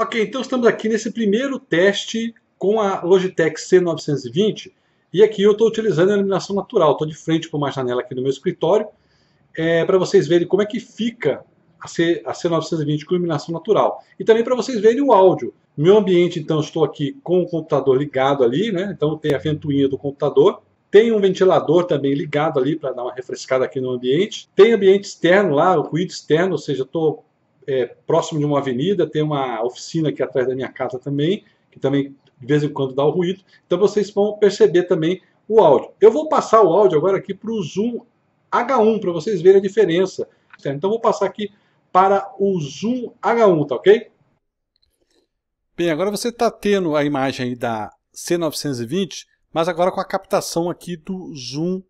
Ok, então estamos aqui nesse primeiro teste com a Logitech C920 e aqui eu estou utilizando a iluminação natural, estou de frente para uma janela aqui do meu escritório é, para vocês verem como é que fica a, C, a C920 com iluminação natural e também para vocês verem o áudio. Meu ambiente, então, estou aqui com o computador ligado ali, né? então tem a ventoinha do computador, tem um ventilador também ligado ali para dar uma refrescada aqui no ambiente, tem ambiente externo lá, o ruído externo, ou seja, estou é, próximo de uma avenida, tem uma oficina aqui atrás da minha casa também, que também de vez em quando dá o ruído. Então vocês vão perceber também o áudio. Eu vou passar o áudio agora aqui para o Zoom H1, para vocês verem a diferença. Certo? Então vou passar aqui para o Zoom H1, tá ok? Bem, agora você está tendo a imagem da C920, mas agora com a captação aqui do Zoom H1.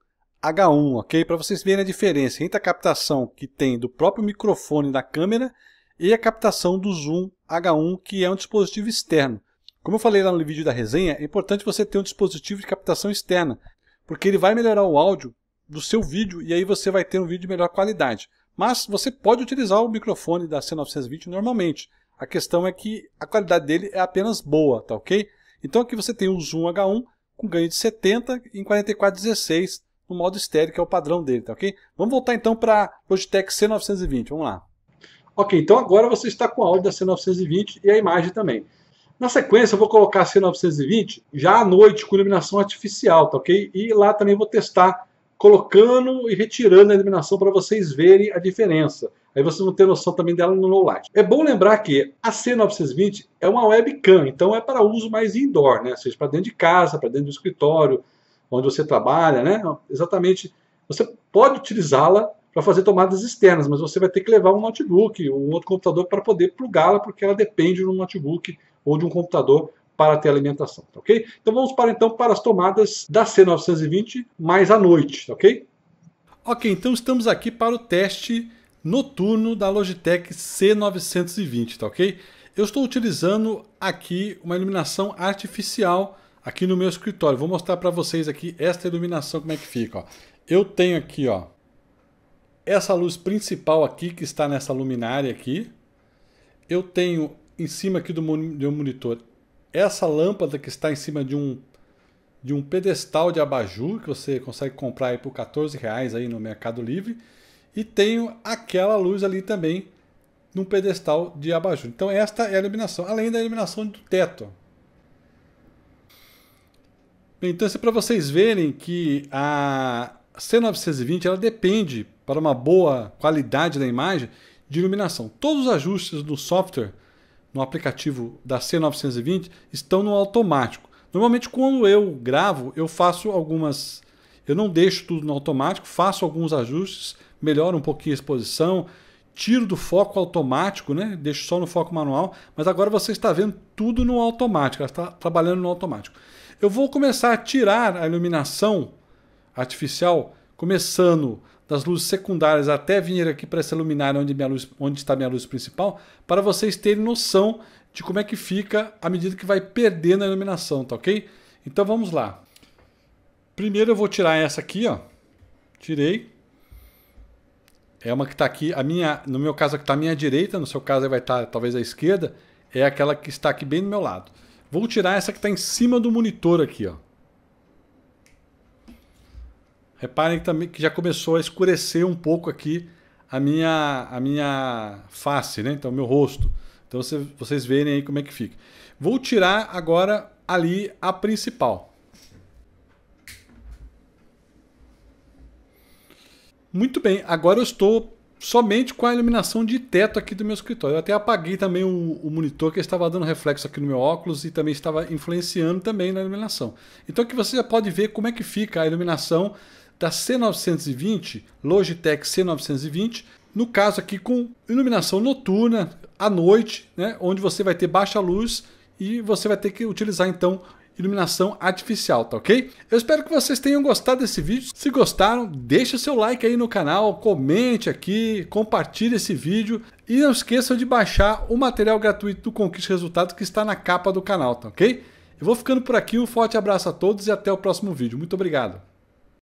H1, ok? Para vocês verem a diferença entre a captação que tem do próprio microfone da câmera e a captação do zoom H1, que é um dispositivo externo. Como eu falei lá no vídeo da resenha, é importante você ter um dispositivo de captação externa, porque ele vai melhorar o áudio do seu vídeo e aí você vai ter um vídeo de melhor qualidade. Mas você pode utilizar o microfone da C920 normalmente. A questão é que a qualidade dele é apenas boa, tá ok? Então aqui você tem o Zoom H1 com ganho de 70 em 4416 no modo estéreo, que é o padrão dele, tá ok? Vamos voltar então para a Logitech C920, vamos lá. Ok, então agora você está com a áudio da C920 e a imagem também. Na sequência eu vou colocar a C920 já à noite com iluminação artificial, tá ok? E lá também vou testar colocando e retirando a iluminação para vocês verem a diferença. Aí vocês vão ter noção também dela no low light. É bom lembrar que a C920 é uma webcam, então é para uso mais indoor, né? Ou seja, para dentro de casa, para dentro do escritório, onde você trabalha, né? Exatamente. Você pode utilizá-la para fazer tomadas externas, mas você vai ter que levar um notebook ou um outro computador para poder plugá-la, porque ela depende de um notebook ou de um computador para ter alimentação, tá, ok? Então vamos para então para as tomadas da C920 mais à noite, tá, ok? Ok, então estamos aqui para o teste noturno da Logitech C920, tá ok? Eu estou utilizando aqui uma iluminação artificial aqui no meu escritório. Vou mostrar para vocês aqui esta iluminação como é que fica. Ó. Eu tenho aqui ó, essa luz principal aqui que está nessa luminária aqui. Eu tenho em cima aqui do meu monitor essa lâmpada que está em cima de um de um pedestal de abajur que você consegue comprar aí por 14 reais aí no Mercado Livre e tenho aquela luz ali também num pedestal de abajur. Então esta é a iluminação, além da iluminação do teto. Bem, então isso é para vocês verem que a C920 ela depende para uma boa qualidade da imagem de iluminação. Todos os ajustes do software no aplicativo da C920 estão no automático. Normalmente quando eu gravo, eu faço algumas eu não deixo tudo no automático, faço alguns ajustes, melhoro um pouquinho a exposição, tiro do foco automático, né? Deixo só no foco manual, mas agora você está vendo tudo no automático, ela está trabalhando no automático. Eu vou começar a tirar a iluminação artificial, começando das luzes secundárias até vir aqui para essa luminária onde, minha luz, onde está minha luz principal, para vocês terem noção de como é que fica à medida que vai perdendo a iluminação, tá ok? Então vamos lá. Primeiro eu vou tirar essa aqui, ó. Tirei. É uma que está aqui, a minha, no meu caso que está à minha direita, no seu caso vai estar tá, talvez à esquerda, é aquela que está aqui bem do meu lado. Vou tirar essa que está em cima do monitor aqui, ó. Reparem que, também, que já começou a escurecer um pouco aqui a minha, a minha face, né? Então, meu rosto. Então, você, vocês verem aí como é que fica. Vou tirar agora ali a principal. Muito bem, agora eu estou somente com a iluminação de teto aqui do meu escritório. Eu até apaguei também o, o, monitor que estava dando reflexo aqui no meu óculos e também estava influenciando também na iluminação. Então aqui você já pode ver como é que fica a iluminação da C920, Logitech C920, no caso aqui com iluminação noturna, à noite, né, onde você vai ter baixa luz e você vai ter que utilizar então iluminação artificial, tá ok? Eu espero que vocês tenham gostado desse vídeo. Se gostaram, deixe o seu like aí no canal, comente aqui, compartilhe esse vídeo e não esqueçam de baixar o material gratuito do Conquiste Resultados que está na capa do canal, tá ok? Eu vou ficando por aqui, um forte abraço a todos e até o próximo vídeo. Muito obrigado!